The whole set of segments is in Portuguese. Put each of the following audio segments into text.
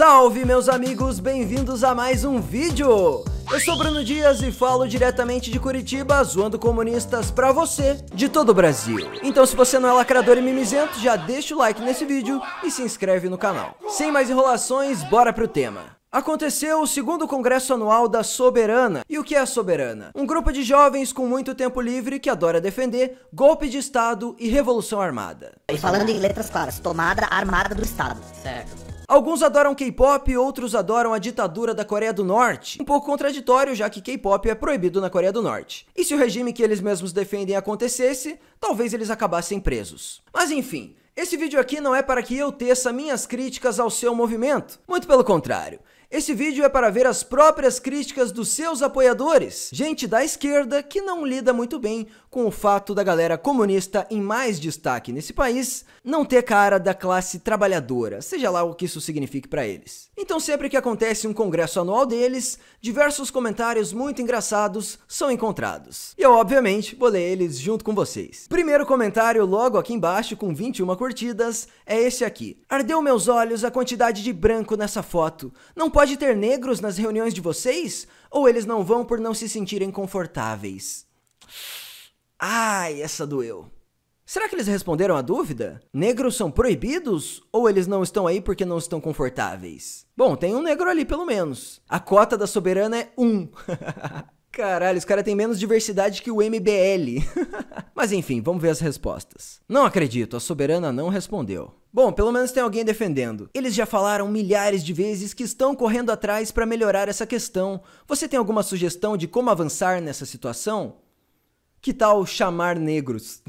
Salve meus amigos, bem-vindos a mais um vídeo! Eu sou Bruno Dias e falo diretamente de Curitiba, zoando comunistas pra você de todo o Brasil. Então se você não é lacrador e mimizento, já deixa o like nesse vídeo e se inscreve no canal. Sem mais enrolações, bora pro tema. Aconteceu o segundo congresso anual da Soberana. E o que é a Soberana? Um grupo de jovens com muito tempo livre que adora defender golpe de Estado e revolução armada. E falando em letras claras, tomada armada do Estado. Certo. Alguns adoram K-pop, outros adoram a ditadura da Coreia do Norte. Um pouco contraditório, já que K-pop é proibido na Coreia do Norte. E se o regime que eles mesmos defendem acontecesse, talvez eles acabassem presos. Mas enfim, esse vídeo aqui não é para que eu teça minhas críticas ao seu movimento. Muito pelo contrário. Esse vídeo é para ver as próprias críticas dos seus apoiadores, gente da esquerda que não lida muito bem com o fato da galera comunista em mais destaque nesse país não ter cara da classe trabalhadora, seja lá o que isso signifique para eles. Então, sempre que acontece um congresso anual deles, diversos comentários muito engraçados são encontrados. E eu, obviamente, vou ler eles junto com vocês. Primeiro comentário, logo aqui embaixo, com 21 curtidas, é esse aqui: Ardeu meus olhos a quantidade de branco nessa foto. Não Pode ter negros nas reuniões de vocês? Ou eles não vão por não se sentirem confortáveis? Ai, essa doeu. Será que eles responderam à dúvida? Negros são proibidos ou eles não estão aí porque não estão confortáveis? Bom, tem um negro ali pelo menos. A cota da soberana é um. Caralho, os caras têm menos diversidade que o MBL. Mas enfim, vamos ver as respostas. Não acredito, a soberana não respondeu. Bom, pelo menos tem alguém defendendo. Eles já falaram milhares de vezes que estão correndo atrás para melhorar essa questão. Você tem alguma sugestão de como avançar nessa situação? Que tal chamar negros?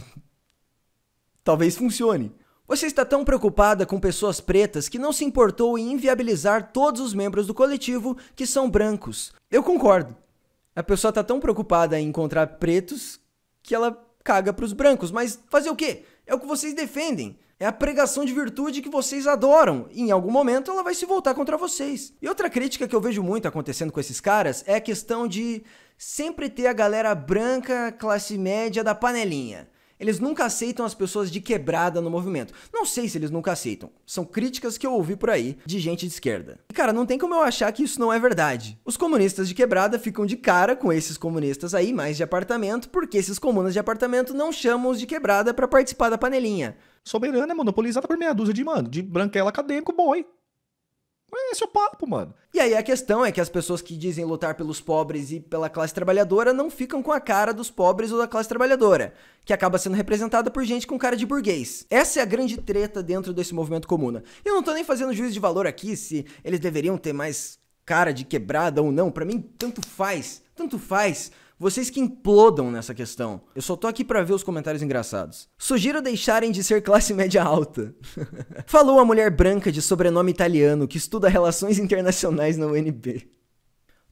Talvez funcione. Você está tão preocupada com pessoas pretas que não se importou em inviabilizar todos os membros do coletivo que são brancos. Eu concordo. A pessoa tá tão preocupada em encontrar pretos que ela caga pros brancos. Mas fazer o quê? É o que vocês defendem. É a pregação de virtude que vocês adoram. E em algum momento ela vai se voltar contra vocês. E outra crítica que eu vejo muito acontecendo com esses caras é a questão de sempre ter a galera branca, classe média da panelinha. Eles nunca aceitam as pessoas de quebrada no movimento. Não sei se eles nunca aceitam. São críticas que eu ouvi por aí de gente de esquerda. E cara, não tem como eu achar que isso não é verdade. Os comunistas de quebrada ficam de cara com esses comunistas aí mais de apartamento, porque esses comunas de apartamento não chamam os de quebrada para participar da panelinha. Soberana é monopolizada por meia dúzia de, mano, de branquela acadêmico boi. Mas esse é o papo, mano. E aí a questão é que as pessoas que dizem lutar pelos pobres e pela classe trabalhadora não ficam com a cara dos pobres ou da classe trabalhadora, que acaba sendo representada por gente com cara de burguês. Essa é a grande treta dentro desse movimento comuna. Eu não tô nem fazendo juízo de valor aqui se eles deveriam ter mais cara de quebrada ou não, para mim tanto faz, tanto faz. Vocês que implodam nessa questão. Eu só tô aqui para ver os comentários engraçados. Sugiro deixarem de ser classe média alta. Falou a mulher branca de sobrenome italiano que estuda relações internacionais na UNB.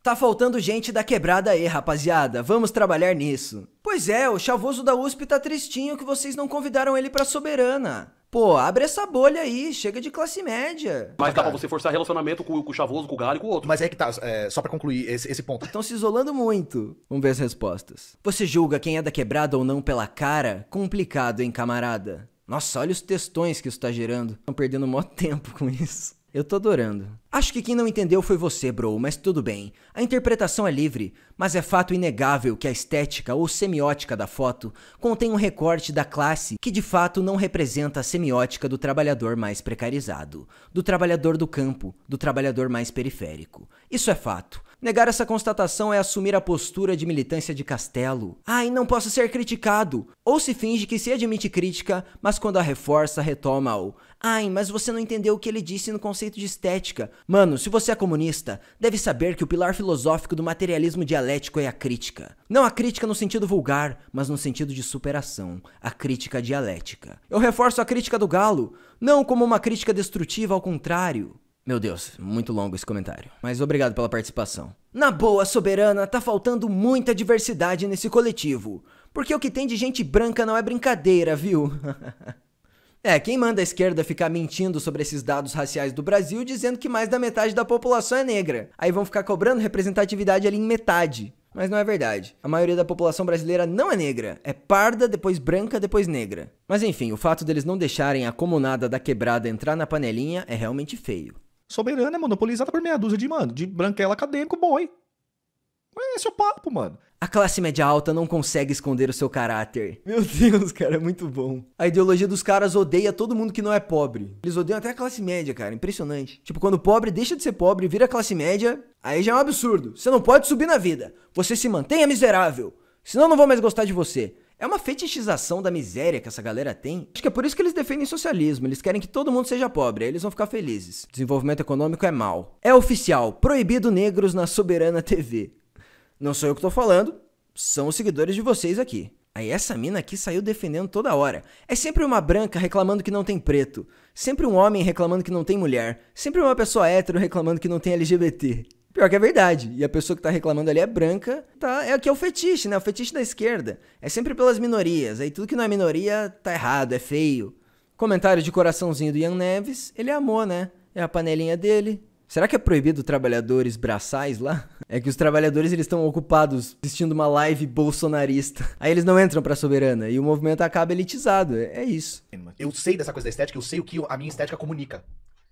Tá faltando gente da quebrada aí, rapaziada. Vamos trabalhar nisso. Pois é, o chavoso da USP tá tristinho que vocês não convidaram ele pra soberana. Pô, abre essa bolha aí, chega de classe média. Mas dá pra você forçar relacionamento com, com o Chavoso, com o Galho e com o outro. Mas é que tá, é, só pra concluir esse, esse ponto. Estão se isolando muito. Vamos ver as respostas. Você julga quem é da quebrada ou não pela cara? Complicado, hein, camarada? Nossa, olha os textões que isso tá gerando. Estão perdendo mó tempo com isso. Eu tô adorando. Acho que quem não entendeu foi você, bro, mas tudo bem. A interpretação é livre, mas é fato inegável que a estética ou semiótica da foto contém um recorte da classe que de fato não representa a semiótica do trabalhador mais precarizado, do trabalhador do campo, do trabalhador mais periférico. Isso é fato. Negar essa constatação é assumir a postura de militância de Castelo. Ai, ah, não posso ser criticado. Ou se finge que se admite crítica, mas quando a reforça, retoma-o. Ai, mas você não entendeu o que ele disse no conceito de estética. Mano, se você é comunista, deve saber que o pilar filosófico do materialismo dialético é a crítica. Não a crítica no sentido vulgar, mas no sentido de superação, a crítica dialética. Eu reforço a crítica do Galo, não como uma crítica destrutiva, ao contrário. Meu Deus, muito longo esse comentário. Mas obrigado pela participação. Na boa, soberana, tá faltando muita diversidade nesse coletivo. Porque o que tem de gente branca não é brincadeira, viu? é, quem manda a esquerda ficar mentindo sobre esses dados raciais do Brasil, dizendo que mais da metade da população é negra. Aí vão ficar cobrando representatividade ali em metade. Mas não é verdade. A maioria da população brasileira não é negra. É parda, depois branca, depois negra. Mas enfim, o fato deles não deixarem a comunada da quebrada entrar na panelinha é realmente feio. Soberana é monopolizada por meia dúzia de, mano, de branquela acadêmico boi. Esse é o papo, mano. A classe média alta não consegue esconder o seu caráter. Meu Deus, cara, é muito bom. A ideologia dos caras odeia todo mundo que não é pobre. Eles odeiam até a classe média, cara. Impressionante. Tipo, quando o pobre deixa de ser pobre e vira classe média, aí já é um absurdo. Você não pode subir na vida. Você se mantenha miserável. Senão não vou mais gostar de você. É uma fetichização da miséria que essa galera tem. Acho que é por isso que eles defendem socialismo. Eles querem que todo mundo seja pobre, aí eles vão ficar felizes. Desenvolvimento econômico é mal. É oficial, proibido negros na Soberana TV. Não sou eu que tô falando, são os seguidores de vocês aqui. Aí essa mina aqui saiu defendendo toda hora. É sempre uma branca reclamando que não tem preto, sempre um homem reclamando que não tem mulher, sempre uma pessoa hétero reclamando que não tem LGBT. Pior que é verdade. E a pessoa que tá reclamando ali é branca, tá? É que é o fetiche, né? O fetiche da esquerda. É sempre pelas minorias. Aí tudo que não é minoria tá errado, é feio. Comentário de coraçãozinho do Ian Neves, ele amou, né? É a panelinha dele. Será que é proibido trabalhadores braçais lá? É que os trabalhadores eles estão ocupados assistindo uma live bolsonarista. Aí eles não entram pra soberana e o movimento acaba elitizado. É, é isso. Eu sei dessa coisa da estética, eu sei o que a minha estética comunica.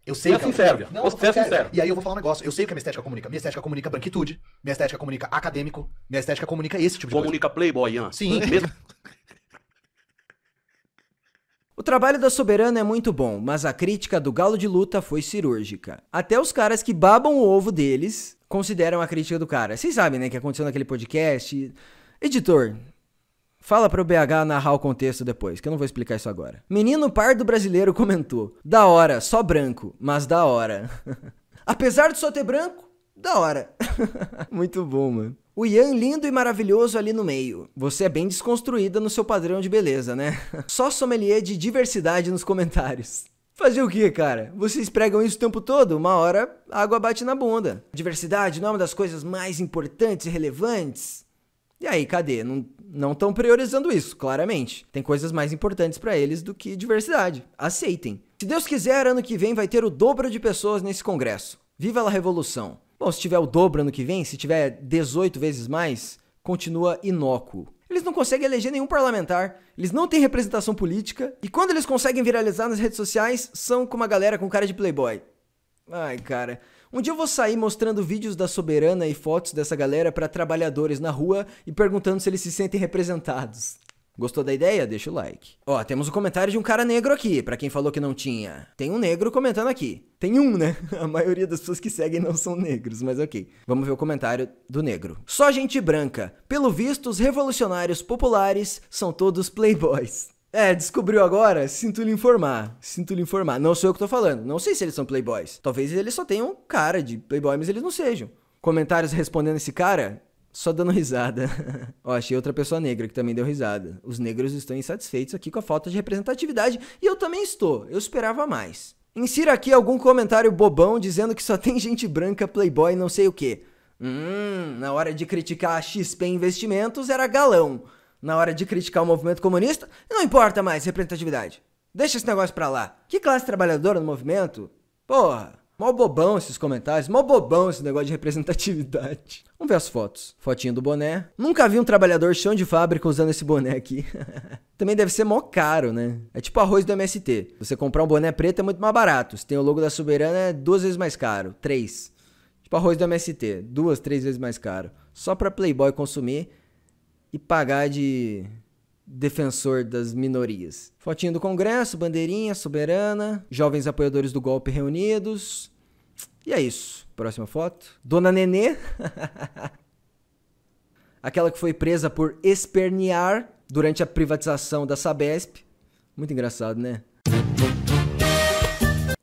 Eu sei que sincero, eu... não, sincero. E aí eu vou falar um negócio. Eu sei o que a minha estética comunica. Minha estética comunica branquitude. Minha estética comunica acadêmico. Minha estética comunica esse tipo de comunica coisa. Comunica playboy, Ian. Sim. Mesmo... O trabalho da Soberana é muito bom, mas a crítica do Galo de Luta foi cirúrgica. Até os caras que babam o ovo deles consideram a crítica do cara. Vocês sabem, né, que aconteceu naquele podcast. Editor, Fala pro BH narrar o contexto depois, que eu não vou explicar isso agora. Menino pardo brasileiro comentou: Da hora, só branco, mas da hora. Apesar de só ter branco, da hora. Muito bom, mano. O Ian lindo e maravilhoso ali no meio. Você é bem desconstruída no seu padrão de beleza, né? Só sommelier de diversidade nos comentários. Fazer o que, cara? Vocês pregam isso o tempo todo? Uma hora a água bate na bunda. Diversidade não é uma das coisas mais importantes e relevantes? E aí, cadê? Não não estão priorizando isso, claramente. Tem coisas mais importantes para eles do que diversidade. Aceitem. Se Deus quiser, ano que vem vai ter o dobro de pessoas nesse congresso. Viva a revolução. Bom, se tiver o dobro ano que vem, se tiver 18 vezes mais, continua inócuo. Eles não conseguem eleger nenhum parlamentar, eles não têm representação política, e quando eles conseguem viralizar nas redes sociais, são com uma galera com cara de playboy. Ai, cara. Um dia eu vou sair mostrando vídeos da Soberana e fotos dessa galera para trabalhadores na rua e perguntando se eles se sentem representados. Gostou da ideia? Deixa o like. Ó, temos o um comentário de um cara negro aqui, para quem falou que não tinha. Tem um negro comentando aqui. Tem um, né? A maioria das pessoas que seguem não são negros, mas ok. Vamos ver o comentário do negro. Só gente branca. Pelo visto, os revolucionários populares são todos playboys. É, descobriu agora? Sinto lhe informar. Sinto lhe informar. Não sou eu que tô falando. Não sei se eles são playboys. Talvez eles só tenham cara de playboy, mas eles não sejam. Comentários respondendo esse cara? Só dando risada. Ó, achei outra pessoa negra que também deu risada. Os negros estão insatisfeitos aqui com a falta de representatividade e eu também estou. Eu esperava mais. Insira aqui algum comentário bobão dizendo que só tem gente branca, playboy, não sei o quê. Hum, na hora de criticar a XP Investimentos era galão na hora de criticar o movimento comunista, não importa mais representatividade. Deixa esse negócio pra lá. Que classe trabalhadora no movimento? Porra, mó bobão esses comentários, mó bobão esse negócio de representatividade. Vamos ver as fotos. Fotinha do boné. Nunca vi um trabalhador chão de fábrica usando esse boné aqui. Também deve ser mó caro, né? É tipo arroz do MST. Você comprar um boné preto é muito mais barato. Se tem o logo da Soberana, é duas vezes mais caro. Três. Tipo arroz do MST. Duas, três vezes mais caro. Só pra Playboy consumir e pagar de defensor das minorias. Fotinho do Congresso, bandeirinha, soberana, jovens apoiadores do golpe reunidos. E é isso. Próxima foto. Dona Nenê. Aquela que foi presa por espernear durante a privatização da Sabesp. Muito engraçado, né?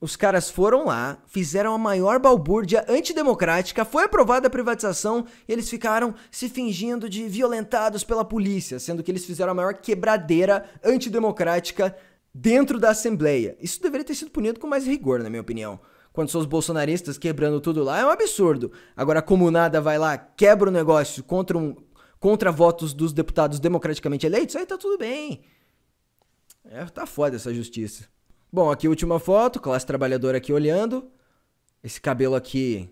Os caras foram lá, fizeram a maior balbúrdia antidemocrática, foi aprovada a privatização e eles ficaram se fingindo de violentados pela polícia, sendo que eles fizeram a maior quebradeira antidemocrática dentro da Assembleia. Isso deveria ter sido punido com mais rigor, na minha opinião. Quando são os bolsonaristas quebrando tudo lá, é um absurdo. Agora a comunada vai lá, quebra o negócio contra, um, contra votos dos deputados democraticamente eleitos, aí tá tudo bem. É, tá foda essa justiça. Bom, aqui última foto, classe trabalhadora aqui olhando. Esse cabelo aqui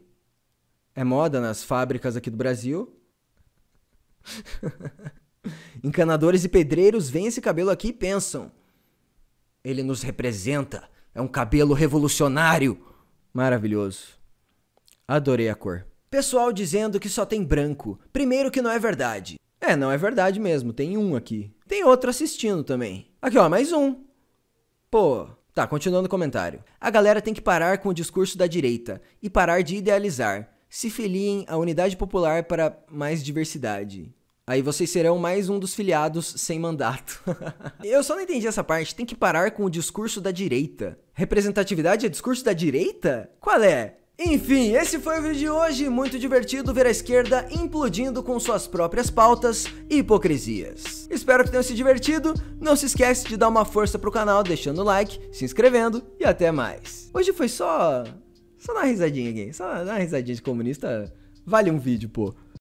é moda nas fábricas aqui do Brasil. Encanadores e pedreiros veem esse cabelo aqui e pensam: ele nos representa, é um cabelo revolucionário. Maravilhoso. Adorei a cor. Pessoal dizendo que só tem branco. Primeiro que não é verdade. É, não é verdade mesmo, tem um aqui. Tem outro assistindo também. Aqui, ó, mais um. Pô, Tá, continuando o comentário. A galera tem que parar com o discurso da direita e parar de idealizar. Se filiem à unidade popular para mais diversidade. Aí vocês serão mais um dos filiados sem mandato. eu só não entendi essa parte. Tem que parar com o discurso da direita. Representatividade é discurso da direita? Qual é? Enfim, esse foi o vídeo de hoje, muito divertido ver a esquerda implodindo com suas próprias pautas e hipocrisias. Espero que tenham se divertido, não se esquece de dar uma força pro canal deixando o like, se inscrevendo e até mais. Hoje foi só... só dar uma risadinha aqui, só dar uma risadinha de comunista, vale um vídeo, pô.